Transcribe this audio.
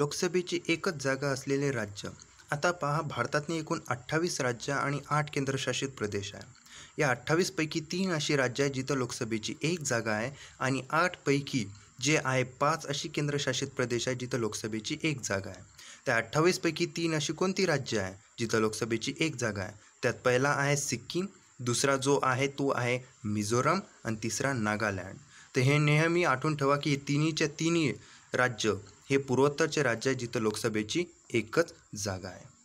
लोकसभेची एकच जागा असलेले राज्य आता पहा भारतातने एकूण अठ्ठावीस राज्य आणि आठ केंद्रशासित प्रदेश आहे या अठ्ठावीसपैकी तीन अशी राज्य आहे जिथं लोकसभेची एक जागा आहे आणि आठपैकी जे आहे पाच अशी केंद्रशासित प्रदेश आहे जिथं लोकसभेची एक जागा आहे त्या अठ्ठावीसपैकी तीन अशी कोणती राज्य आहे जिथं लोकसभेची एक जागा आहे त्यात पहिला आहे सिक्कीम दुसरा जो आहे तो आहे मिझोरम आणि तिसरा नागालँड तर हे नेहमी आठवून ठेवा की तिन्हीच्या तिन्ही राज्य हे पूर्वोत्तरचे राज्य आहे जिथं लोकसभेची एकच जागा आहे